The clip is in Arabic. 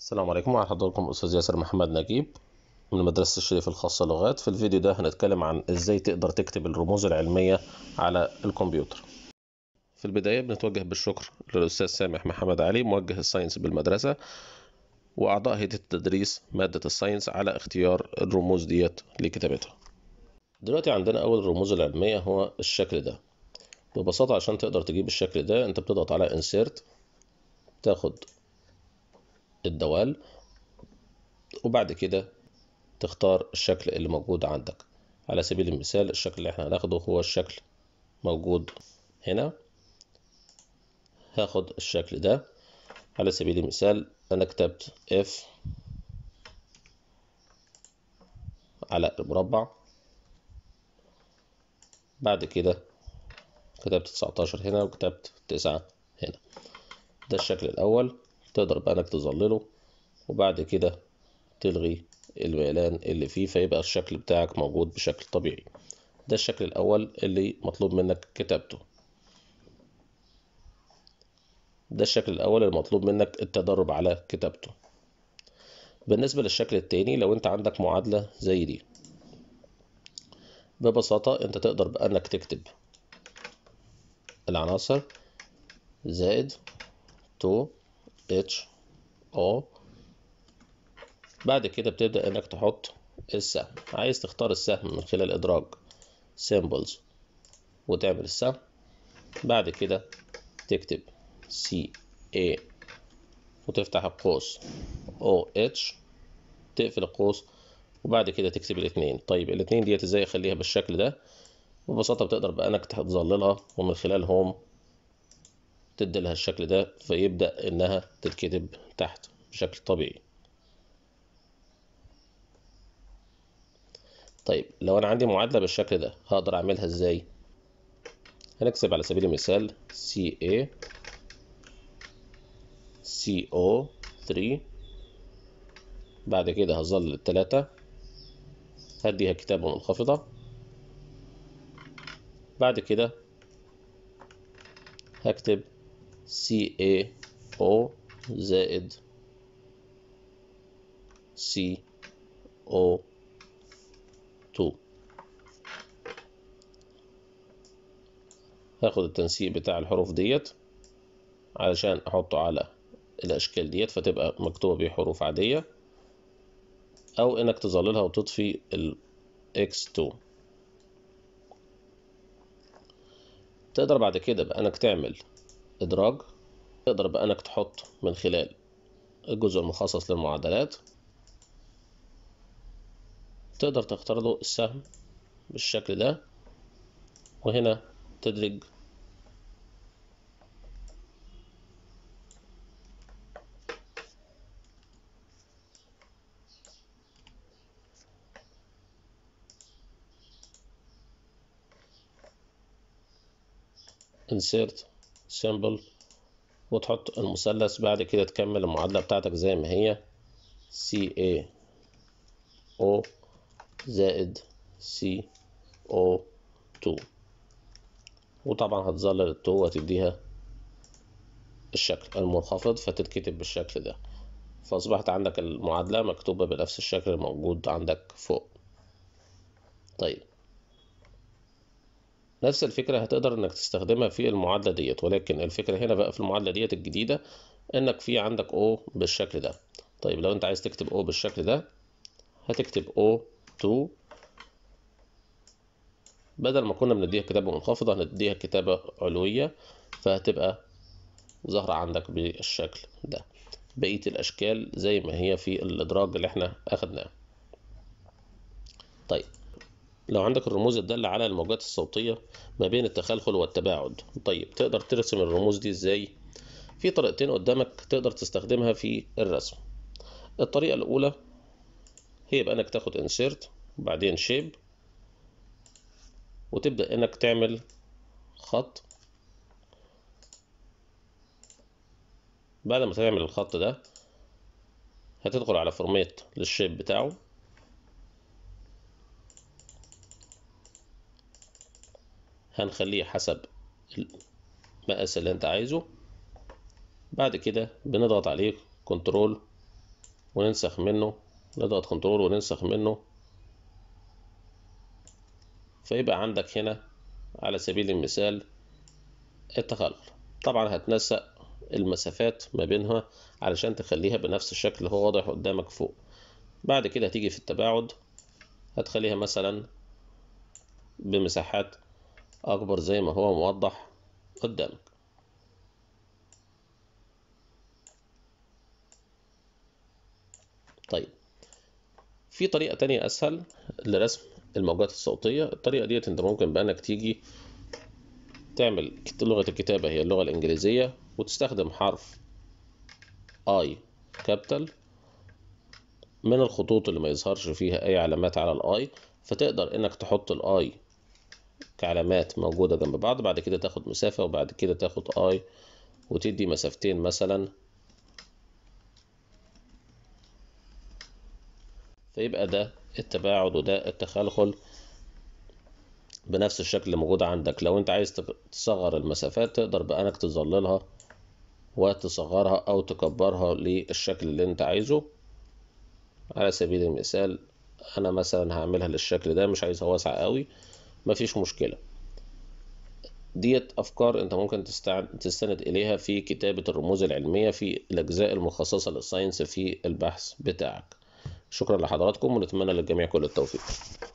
السلام عليكم مع حضراتكم استاذ ياسر محمد نجيب من مدرسة الشريف الخاصة لغات في الفيديو ده هنتكلم عن ازاي تقدر تكتب الرموز العلمية على الكمبيوتر في البداية بنتوجه بالشكر للأستاذ سامح محمد علي موجه الساينس بالمدرسة وأعضاء هيئة التدريس مادة الساينس على اختيار الرموز ديت لكتابتها دلوقتي عندنا أول الرموز العلمية هو الشكل ده ببساطة عشان تقدر تجيب الشكل ده انت بتضغط على insert تاخد الدوال وبعد كده تختار الشكل اللي موجود عندك على سبيل المثال الشكل اللي احنا هناخده هو الشكل موجود هنا هاخد الشكل ده على سبيل المثال انا كتبت F على المربع بعد كده كتبت 19 هنا وكتبت 9 هنا ده الشكل الاول تقدر بقى انك تظلله وبعد كده تلغي الميلان اللي فيه فيبقى الشكل بتاعك موجود بشكل طبيعي ده الشكل الاول اللي مطلوب منك كتابته ده الشكل الاول اللي مطلوب منك التدرب على كتابته بالنسبة للشكل التاني لو انت عندك معادلة زي دي ببساطة انت تقدر بانك تكتب العناصر زائد تو اتش اه بعد كده بتبدأ انك تحط السهم عايز تختار السهم من خلال ادراج سيمبلز وتعمل السهم بعد كده تكتب سي اي وتفتح القوس او اتش تقفل القوس وبعد كده تكتب الاثنين طيب الاثنين ديت ازاي اخليها بالشكل ده ببساطه بتقدر بقى انك تظللها ومن خلال هوم تدي لها الشكل ده فيبدأ إنها تتكتب تحت بشكل طبيعي طيب لو أنا عندي معادلة بالشكل ده هقدر أعملها إزاي؟ هنكتب على سبيل المثال CA CO3 بعد كده هظل التلاتة هديها كتابة منخفضة بعد كده هكتب سي اي او زائد سي او 2 هاخد التنسيق بتاع الحروف ديت علشان احطه على الاشكال ديت فتبقى مكتوبه بحروف عاديه او انك تظللها وتطفي ال x2 تقدر بعد كده بقى انك تعمل إدراج تقدر بقى إنك تحط من خلال الجزء المخصص للمعادلات تقدر تختار له السهم بالشكل ده وهنا تدرج insert سيمبل وتحط المثلث بعد كده تكمل المعادلة بتاعتك زي ما هي سي اي او زائد سي او تو وطبعا هتظلل التو وتديها الشكل المنخفض فتتكتب بالشكل ده فأصبحت عندك المعادلة مكتوبة بنفس الشكل الموجود عندك فوق طيب نفس الفكرة هتقدر انك تستخدمها في المعادلة ديت ولكن الفكرة هنا بقى في المعادلة ديت الجديدة انك في عندك O بالشكل ده طيب لو انت عايز تكتب O بالشكل ده هتكتب O2 بدل ما كنا بنديها كتابة منخفضة هنديها كتابة علوية فهتبقى ظاهرة عندك بالشكل ده بقية الأشكال زي ما هي في الإدراج اللي احنا أخدناه طيب لو عندك الرموز الدالة على الموجات الصوتية ما بين التخلخل والتباعد طيب تقدر ترسم الرموز دي ازاي في طريقتين قدامك تقدر تستخدمها في الرسم الطريقة الأولى هي بقى انك تاخد انسيرت وبعدين شيب وتبدأ انك تعمل خط بعد ما تعمل الخط ده هتدخل على فورميت للشيب بتاعه هنخليه حسب المقاس اللي انت عايزه بعد كده بنضغط عليه كنترول وننسخ منه نضغط كنترول وننسخ منه فيبقى عندك هنا على سبيل المثال التخلل طبعا هتنسق المسافات ما بينها علشان تخليها بنفس الشكل اللي هو واضح قدامك فوق بعد كده هتيجي في التباعد هتخليها مثلا بمساحات أكبر زي ما هو موضح قدامك طيب في طريقة تانية أسهل لرسم الموجات الصوتية الطريقة ديت أنت ممكن بأنك تيجي تعمل لغة الكتابة هي اللغة الإنجليزية وتستخدم حرف I كابتل من الخطوط اللي ما يظهرش فيها أي علامات على الآي فتقدر إنك تحط الآي كعلامات موجودة جنب بعض بعد كده تاخد مسافة وبعد كده تاخد اي وتدي مسافتين مثلا فيبقى ده التباعد وده التخلخل بنفس الشكل اللي موجود عندك لو انت عايز تصغر المسافات تقدر بانك تظللها وتصغرها او تكبرها للشكل اللي انت عايزه على سبيل المثال انا مثلا هعملها للشكل ده مش عايزها واسعة قوي مفيش مشكلة ديت أفكار أنت ممكن تستند إليها في كتابة الرموز العلمية في الأجزاء المخصصة للساينس في البحث بتاعك شكرا لحضراتكم ونتمنى للجميع كل التوفيق